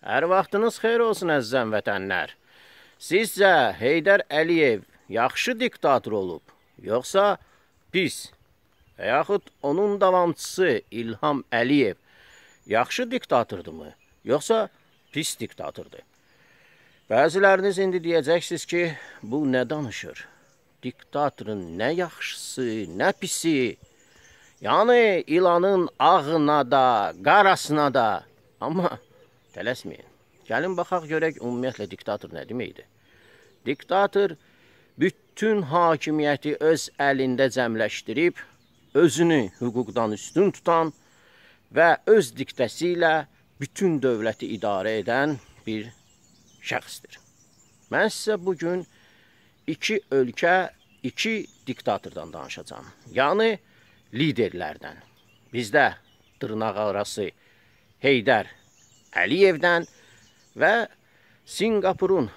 Hər vaxtınız xeyir olsun əzizəm vətənlər. Sizsə Heydər Əliyev yaxşı diktator olub, yoxsa pis? Və yaxud onun davamçısı İlham Əliyev yaxşı diktatordurmu, yoxsa pis diktatordur? Bəziləriniz indi deyəcəksiniz ki, bu nə danışır? Diktatorun nə yaxşısı, nə pisi? Yəni ilanın ağına da, qarasına da. Amma Tələsməyin. Gəlin baxaq görək ümumiyyətlə diktator nə deməkdir? Diktator bütün hakimiyyəti öz əlində cəmləşdirib, özünü hüquqdan üstün tutan və öz diktəsi ilə bütün dövləti idarə edən bir şəxsdir. Mən sizə bugün iki ölkə, iki diktatordan danışacağam. Yəni, liderlərdən. Bizdə dırnaq arası Heydər Əliyevdən və Singapurun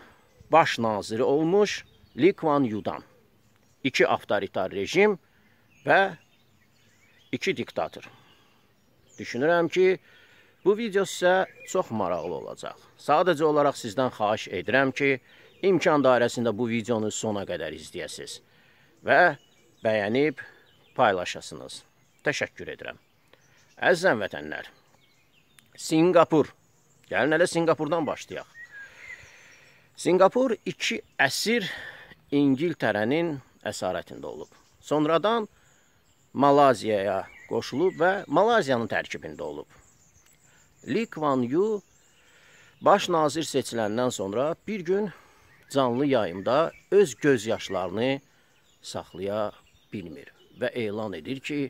baş naziri olmuş Lee Kuan Yu'dan. İki avtoritar rejim və iki diktator. Düşünürəm ki, bu video sizə çox maraqlı olacaq. Sadəcə olaraq sizdən xahiş edirəm ki, imkan dairəsində bu videonu sona qədər izləyəsiniz və bəyənib paylaşasınız. Təşəkkür edirəm. Əzizəm vətənlər, Singapur Gəlin hələ Singapurdan başlayaq. Singapur 2 əsir İngiltərənin əsarətində olub. Sonradan Malaziyaya qoşulub və Malaziyanın tərkibində olub. Li Kuan Yu baş nazir seçiləndən sonra bir gün canlı yayımda öz göz yaşlarını saxlaya bilmir və elan edir ki,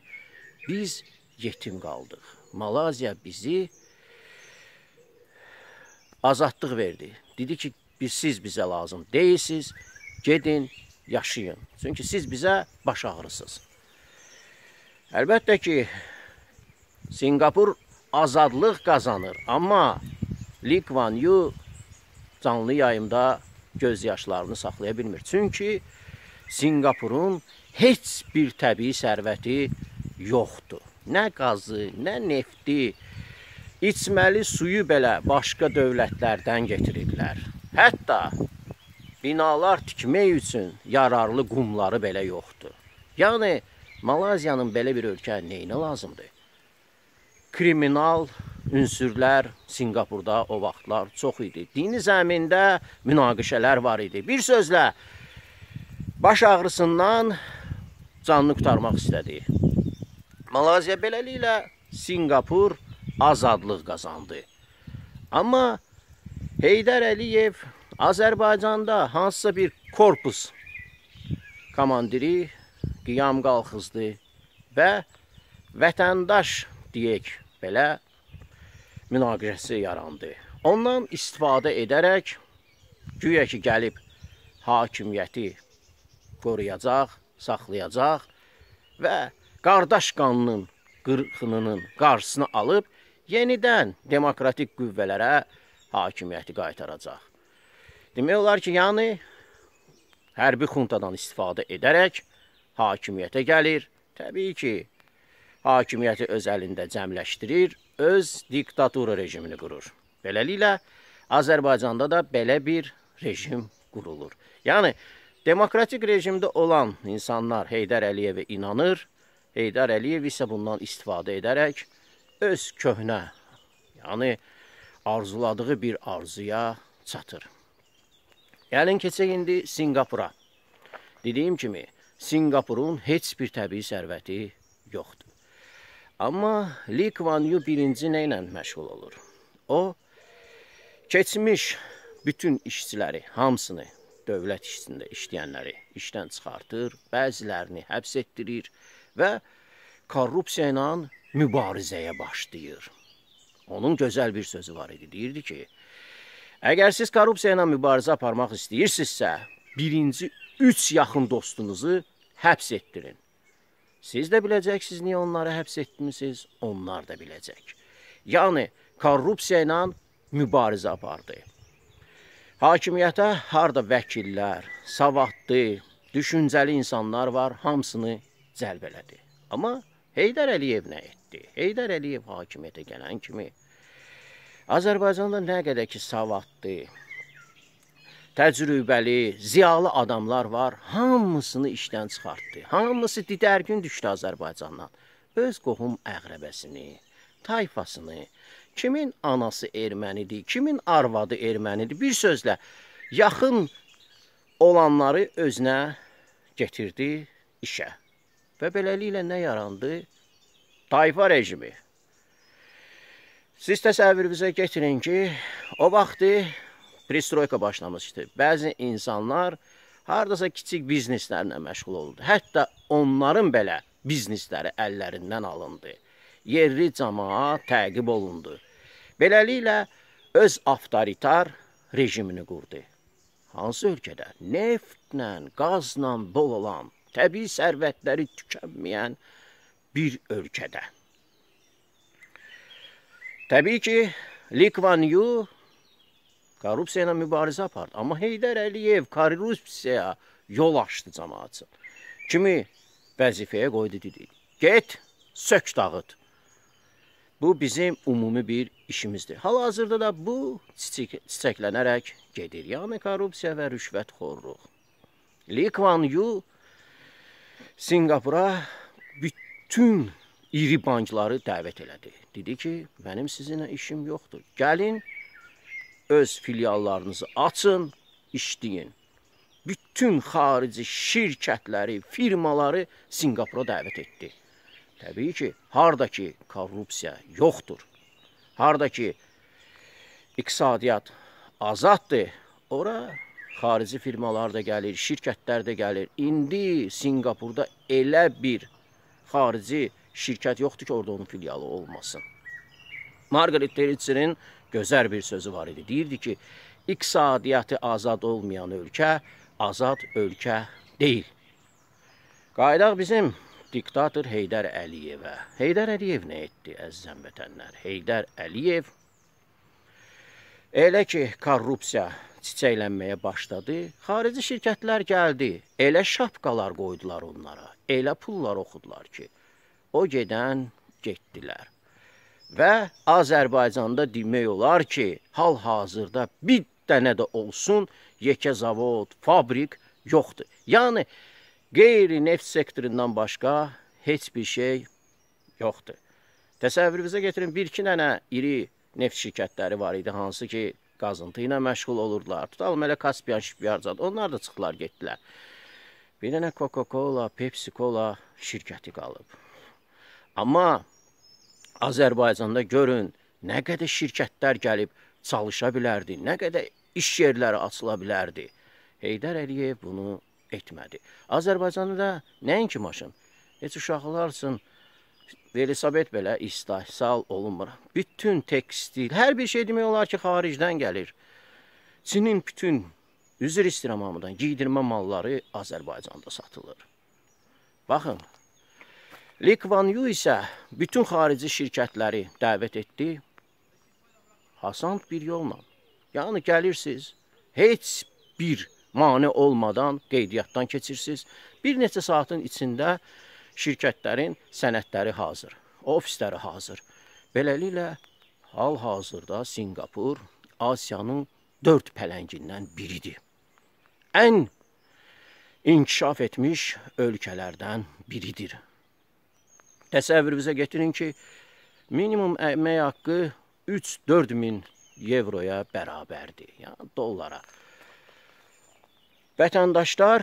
biz yetim qaldıq. Malaziya bizi azadlıq verdi. Dedi ki, biz siz bizə lazım deyilsiniz, gedin, yaşayın. Çünki siz bizə baş ağrısınız. Əlbəttə ki, Singapur azadlıq qazanır, amma Lee Kuan Yew canlı yayımda göz yaşlarını saxlaya bilmir. Çünki Singapurun heç bir təbii sərvəti yoxdur. Nə qazı, nə nefti, nə içməli suyu belə başqa dövlətlərdən getirirlər. Hətta binalar tikmək üçün yararlı qumları belə yoxdur. Yəni, Malaziyanın belə bir ölkə neyinə lazımdır? Kriminal ünsürlər Singapurda o vaxtlar çox idi. Dini zəmində münaqişələr var idi. Bir sözlə, baş ağrısından canını qurtarmaq istədi. Malaziya beləliklə Singapur azadlıq qazandı. Amma Heydər Əliyev Azərbaycanda hansısa bir korpus komandiri qiyam qalxızdı və vətəndaş deyək belə münaqişəsi yarandı. Ondan istifadə edərək güya ki gəlib hakimiyyəti qoruyacaq, saxlayacaq və qardaş qanının qırxınının qarşısını alıb yenidən demokratik qüvvələrə hakimiyyəti qaytaracaq. Demək olar ki, yəni hərbi xuntadan istifadə edərək hakimiyyətə gəlir. Təbii ki, hakimiyyəti öz əlində cəmləşdirir, öz diktatura rejimini qurur. Beləliklə, Azərbaycanda da belə bir rejim qurulur. Yəni, demokratik rejimdə olan insanlar Heydər Əliyevə inanır, Heydər Əliyev isə bundan istifadə edərək öz köhnə, yəni arzuladığı bir arzuya çatır. Gəlin keçək indi Singapura. Dediyim kimi, Singapurun heç bir təbii sərvəti yoxdur. Amma Li Kuan Yu birinci nə ilə məşğul olur? O, keçmiş bütün işçiləri, hamısını, dövlət işçində işləyənləri işdən çıxartır, bəzilərini həbs etdirir və korrupsiya ilə mübarizəyə başlayır. Onun gözəl bir sözü var idi. Deyirdi ki, əgər siz korrupsiya ilə mübarizə aparmaq istəyirsinizsə, birinci üç yaxın dostunuzu həbs etdirin. Siz də biləcəksiniz niyə onları həbs etmisiniz, onlar da biləcək. Yəni, korrupsiya ilə mübarizə apardı. Hakimiyyətə harda vəkillər, savadlı, düşüncəli insanlar var, hamısını cəlb elədi. Amma Heydər Əliyev nə etdi? etdi. Heydər Əliyev hakimiyyətə gələn kimi Azərbaycanda nə qədər ki savadlı, təcrübəli, ziyalı adamlar var, hamısını işdən çıxartdı. Hamısı didərgin düşdü Azərbaycandan. Öz qohum əqrəbəsini, tayfasını, kimin anası ermənidir, kimin arvadı ermənidir, bir sözlə yaxın olanları özünə getirdi işə. Və beləliklə nə yarandı? tayfa rejimi. Siz təsəvvürünüzə gətirin ki, o vaxtı perestroyka başlamışdı. Bəzi insanlar hardasa kiçik bizneslərlə məşğul oldu. Hətta onların belə biznesləri əllərindən alındı. Yerli cəmaat təqib olundu. Beləliklə öz avtoritar rejimini qurdu. Hansı ölkədə neftlə, qazla bol olan, təbii sərvətləri tükənməyən bir ölkədə. Təbii ki, Likvan Yu korrupsiya ilə mübarizə apardı. Amma Heydər Əliyev korrupsiyaya yol açdı cəmaatçı. Kimi vəzifəyə qoydu dedi. Get, sök dağıt. Bu bizim ümumi bir işimizdir. Hal-hazırda da bu çiçək, çiçəklənərək gedir. Yəni korrupsiya və rüşvətxorluq. Lee Kuan Yew Singapura büt bütün iri bankları dəvət elədi. Dedi ki, mənim sizinlə işim yoxdur. Gəlin, öz filiallarınızı açın, işləyin. Bütün xarici şirkətləri, firmaları Singapura dəvət etdi. Təbii ki, harda ki korrupsiya yoxdur, harda ki iqtisadiyyat azaddır, ora xarici firmalar da gəlir, şirkətlər də gəlir. İndi Singapurda elə bir xarici şirkət yoxdur ki, orada onun filialı olmasın. Margaret Thatcher'in gözəl bir sözü var idi. Deyirdi ki, iqtisadiyyatı azad olmayan ölkə azad ölkə deyil. Qaydaq bizim diktator Heydər Əliyevə. Heydər Əliyev nə etdi əzizəm vətənlər? Heydər Əliyev elə ki, korrupsiya çiçəklənməyə başladı. Xarici şirkətlər gəldi. Elə şapkalar qoydular onlara. Elə pullar oxudular ki, o gedən getdilər. Və Azərbaycanda demək olar ki, hal-hazırda bir dənə də olsun yekə zavod, fabrik yoxdur. Yəni qeyri-neft sektorundan başqa heç bir şey yoxdur. Təsəvvürünüzə gətirin, bir-iki dənə iri neft şirkətləri var idi, hansı ki, qazıntı ilə məşğul olurdular. Tutalım elə Kaspiyan Şipyarcad, onlar da çıxdılar, getdilər. Bir dənə Coca-Cola, Pepsi-Cola şirkəti qalıb. Amma Azərbaycanda görün, nə qədər şirkətlər gəlib çalışa bilərdi, nə qədər iş yerləri açıla bilərdi. Heydər Əliyev bunu etmədi. Azərbaycanda da nəinki maşın, heç uşaqlar üçün Velisabet belə istehsal olunmur. Bütün tekstil, hər bir şey demək olar ki, xaricdən gəlir. Çinin bütün üzr istəyirəm hamıdan, giydirmə malları Azərbaycanda satılır. Baxın, Lik Van Yu isə bütün xarici şirkətləri dəvət etdi. Hasan bir yolla. Yəni gəlirsiniz, heç bir mane olmadan qeydiyyatdan keçirsiniz. Bir neçə saatın içində şirkətlərin sənədləri hazır, ofisləri hazır. Beləliklə, hal-hazırda Singapur Asiyanın dörd pələngindən biridir. Ən inkişaf etmiş ölkələrdən biridir. Təsəvvürünüzə gətirin ki, minimum əmək haqqı 3-4 min evroya bərabərdir, yəni dollara. Vətəndaşlar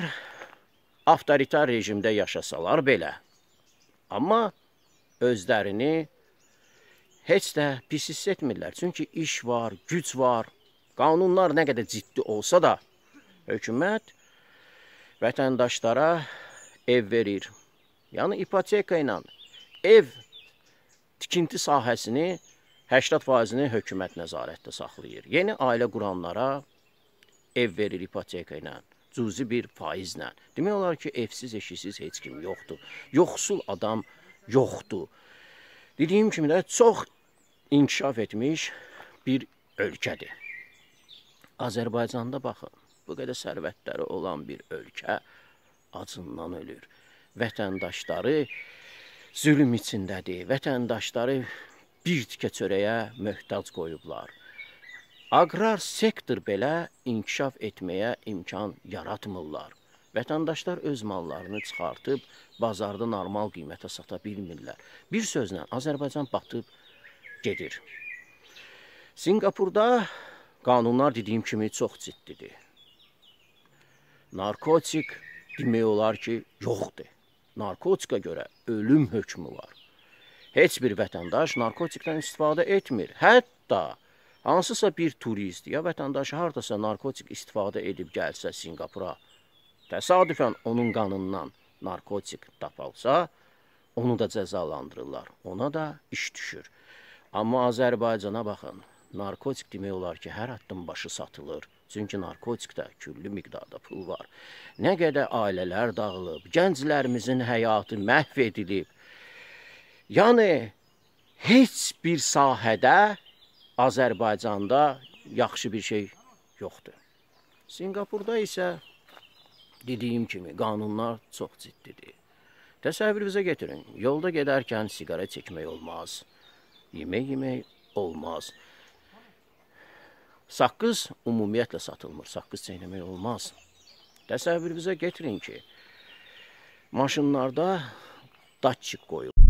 avtoritar rejimdə yaşasalar belə. Amma özlərini heç də pis hiss etmirlər. Çünki iş var, güc var. Qanunlar nə qədər ciddi olsa da, hökumət vətəndaşlara ev verir. Yəni ipoteka ilə ev tikinti sahəsini 80%-ni hökumət nəzarətdə saxlayır. Yeni ailə quranlara ev verir ipoteka ilə cüzi bir faizlə. Demək olar ki, evsiz, eşisiz heç kim yoxdur. Yoxsul adam yoxdur. Dediyim kimi də çox inkişaf etmiş bir ölkədir. Azərbaycanda baxın, bu qədər sərvətləri olan bir ölkə acından ölür. Vətəndaşları zülm içindədir. Vətəndaşları bir tikə çörəyə möhtac qoyublar. Aqrar sektor belə inkişaf etməyə imkan yaratmırlar. Vətəndaşlar öz mallarını çıxartıb bazarda normal qiymətə sata bilmirlər. Bir sözlə Azərbaycan batıb gedir. Singapurda qanunlar dediyim kimi çox ciddidir. Narkotik demək olar ki, yoxdur. Narkotika görə ölüm hökmü var. Heç bir vətəndaş narkotikdən istifadə etmir. Hətta hansısa bir turist ya vətəndaş hardasa narkotik istifadə edib gəlsə Singapura, təsadüfən onun qanından narkotik tapalsa, onu da cəzalandırırlar. Ona da iş düşür. Amma Azərbaycana baxın, narkotik demək olar ki, hər addım başı satılır. Çünki narkotikdə küllü miqdarda pul var. Nə qədər ailələr dağılıb, gənclərimizin həyatı məhv edilib. Yəni, heç bir sahədə Azərbaycanda yaxşı bir şey yoxdur. Singapurda isə dediyim kimi qanunlar çox ciddidir. Təsəvvürünüzə gətirin. Yolda gedərkən siqaret çəkmək olmaz. Yemək yemək olmaz. Saqqız ümumiyyətlə satılmır. Saqqız çeynəmək olmaz. Təsəvvürünüzə gətirin ki, maşınlarda datçik qoyulur.